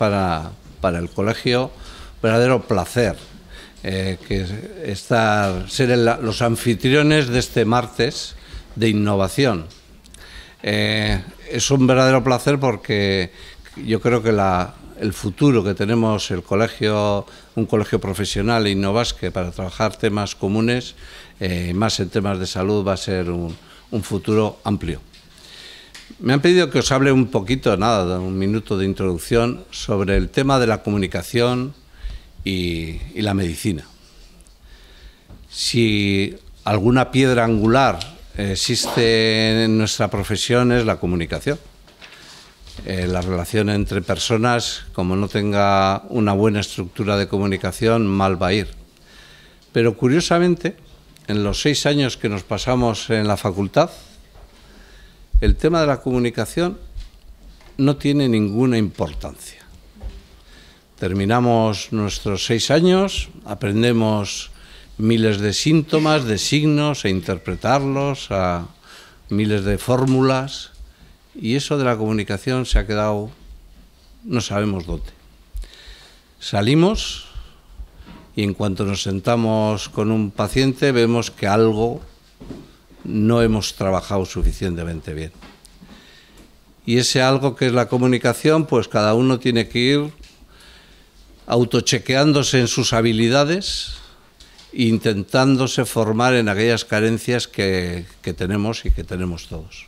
para, para el colegio verdadero placer eh, que estar, ser los anfitriones de este martes de innovación. Eh, es un verdadero placer porque yo creo que el futuro que tenemos el colegio, un colegio profesional e Innovasque para trabajar temas comunes, eh, más en temas de salud, va a ser un futuro amplio. Me han pedido que os hable un poquito, nada, un minuto de introducción sobre el tema de la comunicación y, la medicina. Si alguna piedra angular existe en nuestra profesión es la comunicación. Eh, la relación entre personas, como no tenga una buena estructura de comunicación, mal va a ir. Pero curiosamente, en los seis años que nos pasamos en la facultad, el tema de la comunicación no tiene ninguna importancia. Terminamos nuestros seis años, aprendemos miles de síntomas, de signos, a interpretarlos, a miles de fórmulas, y eso de la comunicación se ha quedado no sabemos dónde. Salimos y en cuanto nos sentamos con un paciente vemos que algo no hemos trabajado suficientemente bien. Y ese algo que es la comunicación, pues cada uno tiene que ir autochequeándose en sus habilidades, intentándose formar en aquellas carencias que, que, tenemos y que tenemos todos.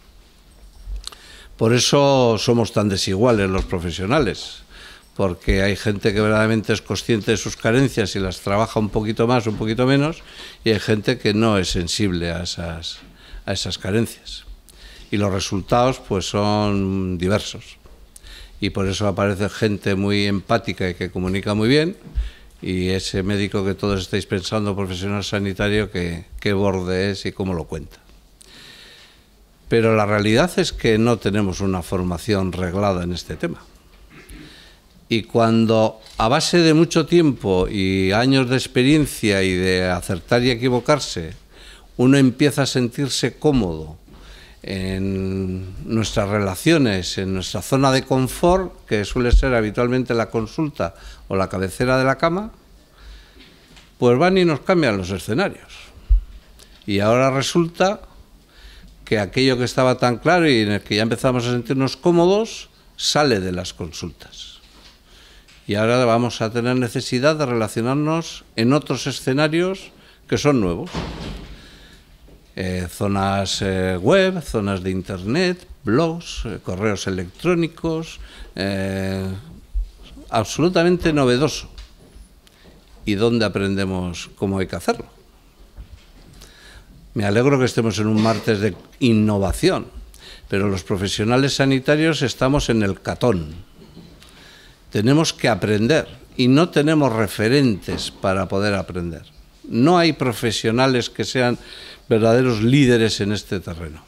Por eso somos tan desiguales los profesionales porque hay gente que verdaderamente es consciente de sus carencias y las trabaja un poquito más, un poquito menos, y hay gente que no es sensible a esas, carencias. Y los resultados pues son diversos. Y por eso aparece gente muy empática y que comunica muy bien, y ese médico que todos estáis pensando, profesional sanitario, que qué borde es y cómo lo cuenta. Pero la realidad es que no tenemos una formación reglada en este tema. Y cuando a base de mucho tiempo y años de experiencia y de acertar y equivocarse, uno empieza a sentirse cómodo en nuestras relaciones, en nuestra zona de confort, que suele ser habitualmente la consulta o la cabecera de la cama, pues van y nos cambian los escenarios. Y ahora resulta que aquello que estaba tan claro y en el que ya empezamos a sentirnos cómodos sale de las consultas y ahora vamos a tener necesidad de relacionarnos en otros escenarios que son nuevos. Eh, zonas eh, web, zonas de internet, blogs, eh, correos electrónicos, absolutamente novedoso. ¿Y dónde aprendemos cómo hay que hacerlo? Me alegro que estemos en un martes de innovación, pero los profesionales sanitarios estamos en el catón tenemos que aprender y no tenemos referentes para poder aprender. No hay profesionales que sean verdaderos líderes en este terreno.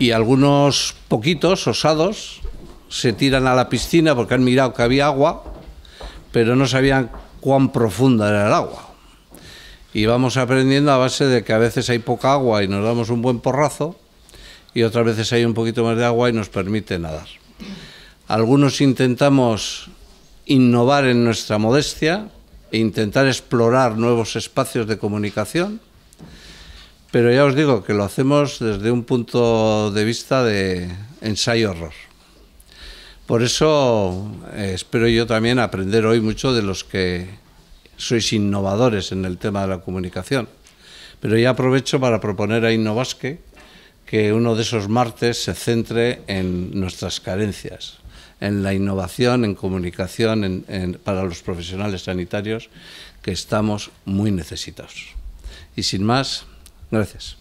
Y algunos poquitos, osados, se tiran a la piscina porque han mirado que había agua, pero no sabían cuán profunda era el agua. Y vamos aprendiendo a base de que a veces hay poca agua y nos damos un buen porrazo, y otras veces hay un poquito más de agua y nos permite nadar. Algunos intentamos innovar en nuestra modestia e intentar explorar nuevos espacios de comunicación, pero ya os digo que lo hacemos desde un punto de vista de ensayo-error. Por eso eh, espero yo también aprender hoy mucho de los que sois innovadores en el tema de la comunicación. Pero ya aprovecho para proponer a Innovasque que uno de esos martes se centre en nuestras carencias, en la innovación, en comunicación para los profesionales sanitarios que estamos muy necesitados. Y sin más, gracias.